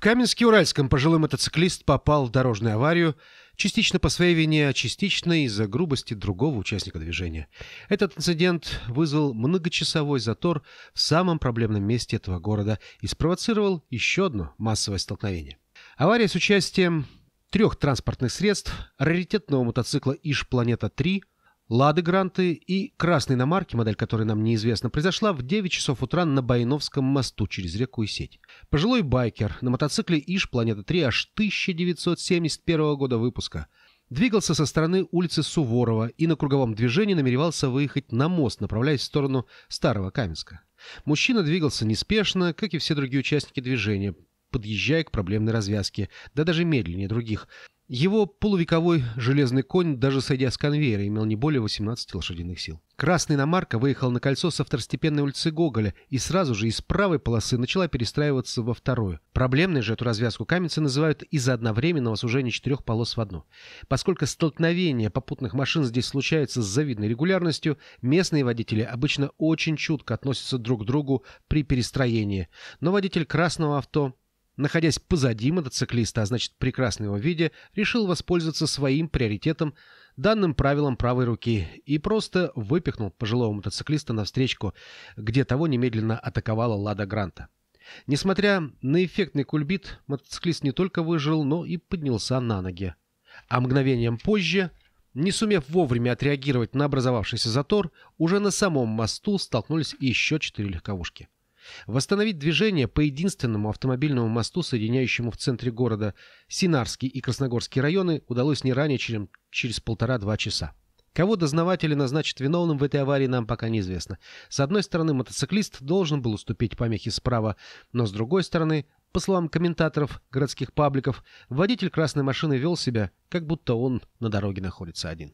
В Каменске-Уральском пожилой мотоциклист попал в дорожную аварию, частично по своей вине, а частично из-за грубости другого участника движения. Этот инцидент вызвал многочасовой затор в самом проблемном месте этого города и спровоцировал еще одно массовое столкновение. Авария с участием трех транспортных средств, раритетного мотоцикла «Иж Планета-3», Лады Гранты и красной иномарки, модель которой нам неизвестна, произошла в 9 часов утра на Байновском мосту через реку и сеть. Пожилой байкер на мотоцикле Иш Планета 3 аж 1971 года выпуска двигался со стороны улицы Суворова и на круговом движении намеревался выехать на мост, направляясь в сторону Старого Каменска. Мужчина двигался неспешно, как и все другие участники движения, подъезжая к проблемной развязке, да даже медленнее других – его полувековой железный конь, даже сойдя с конвейера, имел не более 18 лошадиных сил. Красный иномарка выехал на кольцо со второстепенной улицы Гоголя и сразу же из правой полосы начала перестраиваться во вторую. Проблемной же эту развязку каменцы называют из-за одновременного сужения четырех полос в одну. Поскольку столкновения попутных машин здесь случаются с завидной регулярностью, местные водители обычно очень чутко относятся друг к другу при перестроении. Но водитель красного авто Находясь позади мотоциклиста, а значит прекрасно его виде, решил воспользоваться своим приоритетом, данным правилом правой руки, и просто выпихнул пожилого мотоциклиста навстречку, где того немедленно атаковала Лада Гранта. Несмотря на эффектный кульбит, мотоциклист не только выжил, но и поднялся на ноги. А мгновением позже, не сумев вовремя отреагировать на образовавшийся затор, уже на самом мосту столкнулись еще четыре легковушки. Восстановить движение по единственному автомобильному мосту, соединяющему в центре города Синарский и Красногорский районы, удалось не ранее, чем через полтора-два часа. Кого дознаватели назначат виновным в этой аварии, нам пока неизвестно. С одной стороны, мотоциклист должен был уступить помехи справа, но с другой стороны, по словам комментаторов городских пабликов, водитель красной машины вел себя, как будто он на дороге находится один.